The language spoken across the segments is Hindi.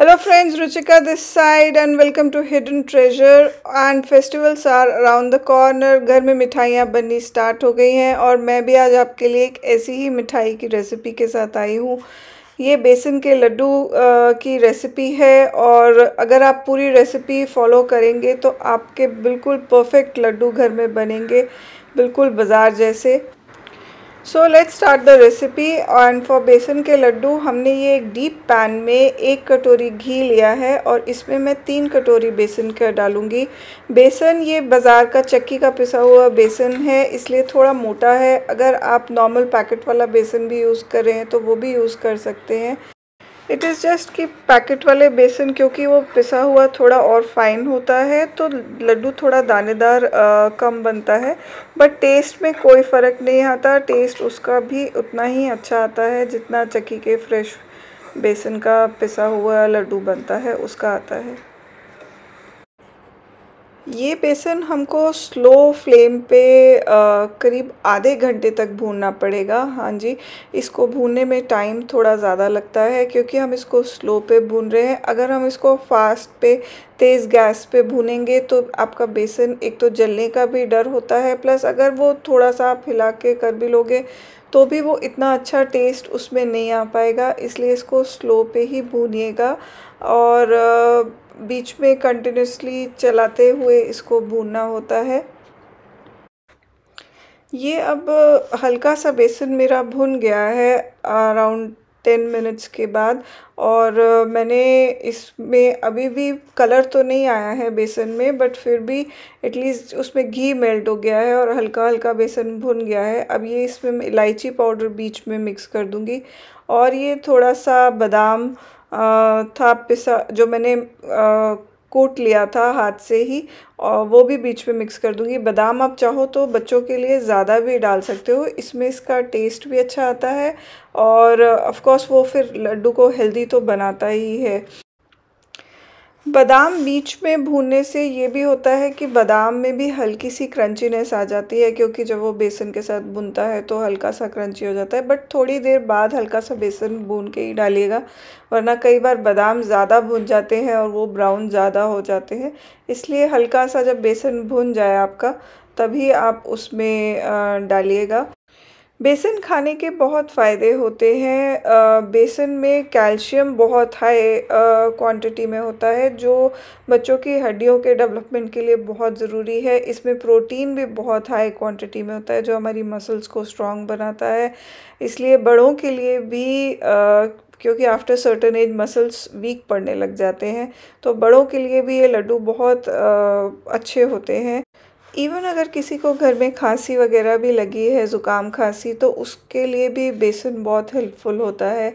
hello friends Ruchika this side and welcome to hidden treasure and festivals are around the corner घर में मिठाइयाँ बननी स्टार्ट हो गई हैं और मैं भी आज आपके लिए एक ऐसी ही मिठाई की रेसिपी के साथ आई हूँ ये बेसन के लड्डू की रेसिपी है और अगर आप पूरी रेसिपी फॉलो करेंगे तो आपके बिल्कुल परफेक्ट लड्डू घर में बनेंगे बिल्कुल बाज़ार जैसे so let's start the recipe and for besan के लड्डू हमने ये एक डीप पैन में एक कटोरी घी लिया है और इसमें मैं तीन कटोरी बेसन का डालूँगी बेसन ये बाज़ार का चक्की का पिसा हुआ बेसन है इसलिए थोड़ा मोटा है अगर आप नॉर्मल पैकेट वाला बेसन भी यूज़ कर रहे हैं तो वो भी यूज़ कर सकते हैं इट इज़ जस्ट कि पैकेट वाले बेसन क्योंकि वो पिसा हुआ थोड़ा और फाइन होता है तो लड्डू थोड़ा दानेदार कम बनता है बट टेस्ट में कोई फ़र्क नहीं आता टेस्ट उसका भी उतना ही अच्छा आता है जितना चक्की के फ्रेश बेसन का पिसा हुआ लड्डू बनता है उसका आता है ये बेसन हमको स्लो फ्लेम पे करीब आधे घंटे तक भूनना पड़ेगा हाँ जी इसको भूनने में टाइम थोड़ा ज़्यादा लगता है क्योंकि हम इसको स्लो पे भून रहे हैं अगर हम इसको फास्ट पे तेज़ गैस पे भूनेंगे तो आपका बेसन एक तो जलने का भी डर होता है प्लस अगर वो थोड़ा सा आप हिला के कर भी लोगे तो भी वो इतना अच्छा टेस्ट उसमें नहीं आ पाएगा इसलिए इसको स्लो पे ही भूनिएगा और आ, बीच में कंटिन्यूसली चलाते हुए इसको भूनना होता है ये अब हल्का सा बेसन मेरा भुन गया है अराउंड टेन मिनट्स के बाद और मैंने इसमें अभी भी कलर तो नहीं आया है बेसन में बट फिर भी एटलीस्ट उसमें घी मेल्ट हो गया है और हल्का हल्का बेसन भुन गया है अब ये इसमें इलायची पाउडर बीच में मिक्स कर दूँगी और ये थोड़ा सा बादाम था पिसा जो मैंने आ, कूट लिया था हाथ से ही और वो भी बीच में मिक्स कर दूंगी बादाम आप चाहो तो बच्चों के लिए ज़्यादा भी डाल सकते हो इसमें इसका टेस्ट भी अच्छा आता है और ऑफ़ कोर्स वो फिर लड्डू को हेल्दी तो बनाता ही है बादाम बीच में भूनने से ये भी होता है कि बादाम में भी हल्की सी क्रंचीनेस आ जाती है क्योंकि जब वो बेसन के साथ भुनता है तो हल्का सा क्रंची हो जाता है बट थोड़ी देर बाद हल्का सा बेसन भून के ही डालिएगा वरना कई बार बादाम ज़्यादा भुन जाते हैं और वो ब्राउन ज़्यादा हो जाते हैं इसलिए हल्का सा जब बेसन भुन जाए आपका तभी आप उसमें डालिएगा बेसन खाने के बहुत फ़ायदे होते हैं बेसन में कैल्शियम बहुत हाई क्वांटिटी में होता है जो बच्चों की हड्डियों के डेवलपमेंट के लिए बहुत ज़रूरी है इसमें प्रोटीन भी बहुत हाई क्वांटिटी में होता है जो हमारी मसल्स को स्ट्रॉन्ग बनाता है इसलिए बड़ों के लिए भी आ, क्योंकि after certain age muscles weak पड़ने लग जाते हैं तो बड़ों के लिए भी ये लड्डू बहुत आ, अच्छे होते हैं इवन अगर किसी को घर में खांसी वगैरह भी लगी है ज़ुकाम खांसी तो उसके लिए भी बेसन बहुत हेल्पफुल होता है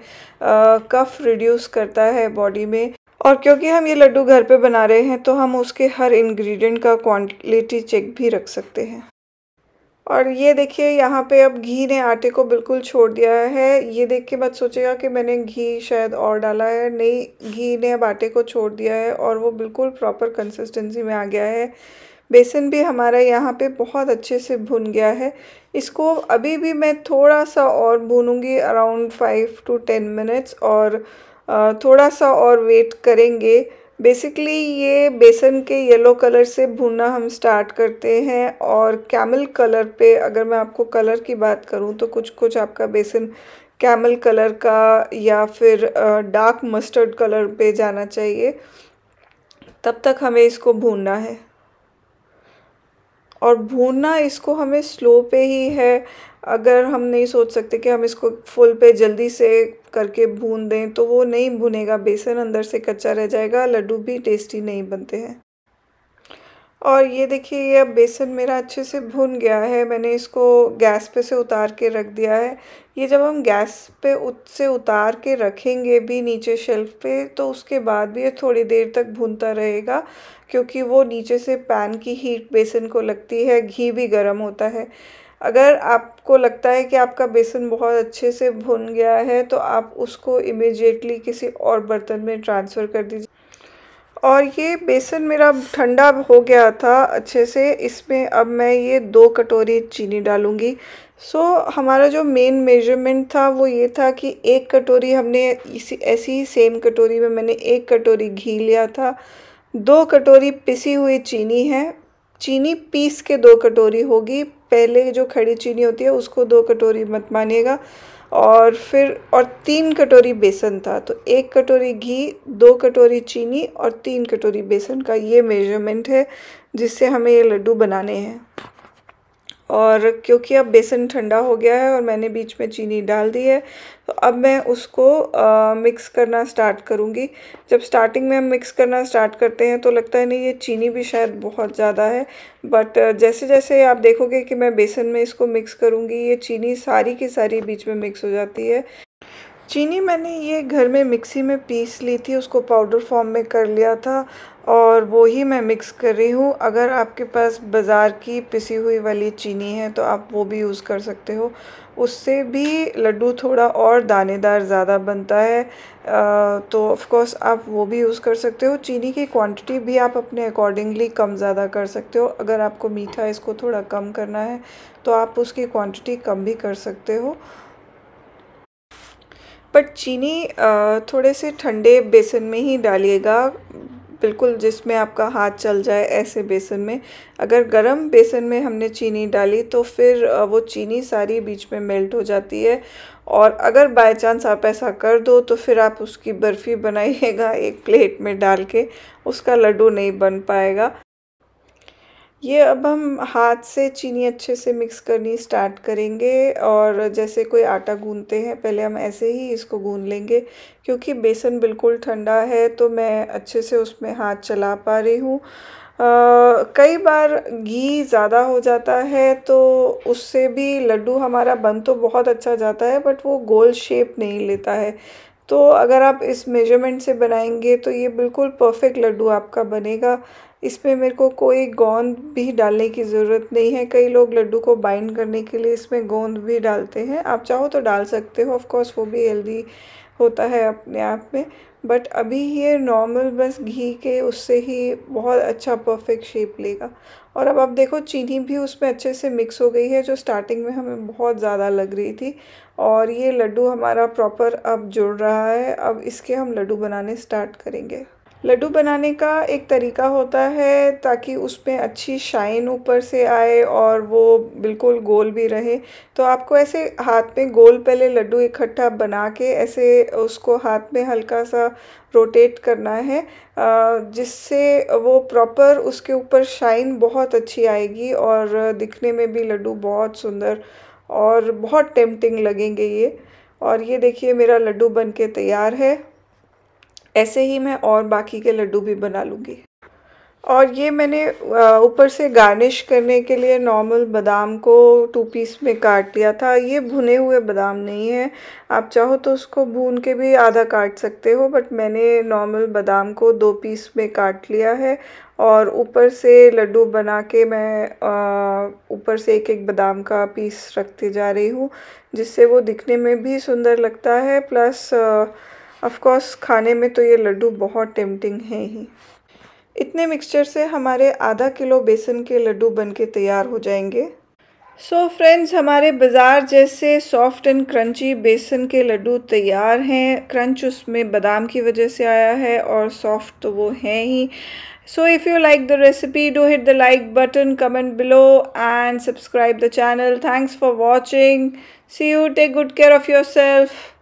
कफ़ रिड्यूस करता है बॉडी में और क्योंकि हम ये लड्डू घर पे बना रहे हैं तो हम उसके हर इंग्रेडिएंट का क्वांटिटी चेक भी रख सकते हैं और ये देखिए यहाँ पे अब घी ने आटे को बिल्कुल छोड़ दिया है ये देख के मत सोचेगा कि मैंने घी शायद और डाला है नहीं घी ने अब आटे को छोड़ दिया है और वो बिल्कुल प्रॉपर कंसिस्टेंसी में आ गया है बेसन भी हमारा यहाँ पे बहुत अच्छे से भुन गया है इसको अभी भी मैं थोड़ा सा और भूनूंगी around five to ten minutes और थोड़ा सा और वेट करेंगे बेसिकली ये बेसन के येलो कलर से भूनना हम स्टार्ट करते हैं और कैमल कलर पे अगर मैं आपको कलर की बात करूँ तो कुछ कुछ आपका बेसन कैमल कलर का या फिर डार्क मस्टर्ड कलर पे जाना चाहिए तब तक हमें इसको भूनना है और भूनना इसको हमें स्लो पे ही है अगर हम नहीं सोच सकते कि हम इसको फुल पे जल्दी से करके भून दें तो वो नहीं भुनेगा बेसन अंदर से कच्चा रह जाएगा लड्डू भी टेस्टी नहीं बनते हैं और ये देखिए ये अब बेसन मेरा अच्छे से भुन गया है मैंने इसको गैस पे से उतार के रख दिया है ये जब हम गैस पे उससे उतार के रखेंगे भी नीचे शेल्फ पे तो उसके बाद भी ये थोड़ी देर तक भुनता रहेगा क्योंकि वो नीचे से पैन की हीट बेसन को लगती है घी भी गर्म होता है अगर आपको लगता है कि आपका बेसन बहुत अच्छे से भुन गया है तो आप उसको इमिजिएटली किसी और बर्तन में ट्रांसफ़र कर दीजिए और ये बेसन मेरा ठंडा हो गया था अच्छे से इसमें अब मैं ये दो कटोरी चीनी डालूँगी सो so, हमारा जो मेन मेजरमेंट था वो ये था कि एक कटोरी हमने इसी ऐसी ही सेम कटोरी में मैंने एक कटोरी घी लिया था दो कटोरी पिसी हुई चीनी है चीनी पीस के दो कटोरी होगी पहले जो खड़ी चीनी होती है उसको दो कटोरी मत मानिएगा और फिर और तीन कटोरी बेसन था तो एक कटोरी घी दो कटोरी चीनी और तीन कटोरी बेसन का ये मेजरमेंट है जिससे हमें ये लड्डू बनाने हैं और क्योंकि अब बेसन ठंडा हो गया है और मैंने बीच में चीनी डाल दी है तो अब मैं उसको आ, मिक्स करना स्टार्ट करूँगी जब स्टार्टिंग में हम मिक्स करना स्टार्ट करते हैं तो लगता है नहीं ये चीनी भी शायद बहुत ज़्यादा है बट जैसे जैसे आप देखोगे कि मैं बेसन में इसको मिक्स करूँगी ये चीनी सारी की सारी बीच में मिक्स हो जाती है चीनी मैंने ये घर में मिक्सी में पीस ली थी उसको पाउडर फॉर्म में कर लिया था और वो ही मैं मिक्स कर रही हूँ अगर आपके पास बाज़ार की पिसी हुई वाली चीनी है तो आप वो भी यूज़ कर सकते हो उससे भी लड्डू थोड़ा और दानेदार ज़्यादा बनता है तो ऑफ़ कोर्स आप वो भी यूज़ कर सकते हो चीनी की क्वांटिटी भी आप अपने अकॉर्डिंगली कम ज़्यादा कर सकते हो अगर आपको मीठा इसको थोड़ा कम करना है तो आप उसकी क्वांटिटी कम भी कर सकते हो बट चीनी थोड़े से ठंडे बेसन में ही डालिएगा बिल्कुल जिसमें आपका हाथ चल जाए ऐसे बेसन में अगर गरम बेसन में हमने चीनी डाली तो फिर वो चीनी सारी बीच में मेल्ट हो जाती है और अगर बाय चांस आप ऐसा कर दो तो फिर आप उसकी बर्फ़ी बनाइएगा एक प्लेट में डाल के उसका लड्डू नहीं बन पाएगा ये अब हम हाथ से चीनी अच्छे से मिक्स करनी स्टार्ट करेंगे और जैसे कोई आटा गूंदते हैं पहले हम ऐसे ही इसको गूंद लेंगे क्योंकि बेसन बिल्कुल ठंडा है तो मैं अच्छे से उसमें हाथ चला पा रही हूँ कई बार घी ज़्यादा हो जाता है तो उससे भी लड्डू हमारा बन तो बहुत अच्छा जाता है बट वो गोल शेप नहीं लेता है तो अगर आप इस मेजरमेंट से बनाएंगे तो ये बिल्कुल परफेक्ट लड्डू आपका बनेगा इसमें मेरे को कोई गोंद भी डालने की ज़रूरत नहीं है कई लोग लड्डू को बाइंड करने के लिए इसमें गोंद भी डालते हैं आप चाहो तो डाल सकते हो ऑफ़ कोर्स वो भी हेल्दी होता है अपने आप में बट अभी ये नॉर्मल बस घी के उससे ही बहुत अच्छा परफेक्ट शेप लेगा और अब आप देखो चीनी भी उसमें अच्छे से मिक्स हो गई है जो स्टार्टिंग में हमें बहुत ज़्यादा लग रही थी और ये लड्डू हमारा प्रॉपर अब जुड़ रहा है अब इसके हम लड्डू बनाने स्टार्ट करेंगे लड्डू बनाने का एक तरीका होता है ताकि उसमें अच्छी शाइन ऊपर से आए और वो बिल्कुल गोल भी रहे तो आपको ऐसे हाथ में गोल पहले लड्डू इकट्ठा बना के ऐसे उसको हाथ में हल्का सा रोटेट करना है जिससे वो प्रॉपर उसके ऊपर शाइन बहुत अच्छी आएगी और दिखने में भी लड्डू बहुत सुंदर और बहुत टेम्पटिंग लगेंगे ये और ये देखिए मेरा लड्डू बन के तैयार है ऐसे ही मैं और बाकी के लड्डू भी बना लूँगी और ये मैंने ऊपर से गार्निश करने के लिए नॉर्मल बादाम को टू पीस में काट लिया था ये भुने हुए बादाम नहीं है आप चाहो तो उसको भून के भी आधा काट सकते हो बट मैंने नॉर्मल बादाम को दो पीस में काट लिया है और ऊपर से लड्डू बना के मैं ऊपर से एक एक बादाम का पीस रखती जा रही हूँ जिससे वो दिखने में भी सुंदर लगता है प्लस आ, ऑफकोर्स खाने में तो ये लड्डू बहुत टेम्पटिंग है ही इतने मिक्सचर से हमारे आधा किलो बेसन के लड्डू बन के तैयार हो जाएंगे सो so फ्रेंड्स हमारे बाज़ार जैसे सॉफ्ट एंड क्रंची बेसन के लड्डू तैयार हैं क्रंच उसमें बादाम की वजह से आया है और सॉफ्ट तो वो हैं ही so if you like the recipe do hit the like button comment below and subscribe the channel thanks for watching see you take good care of your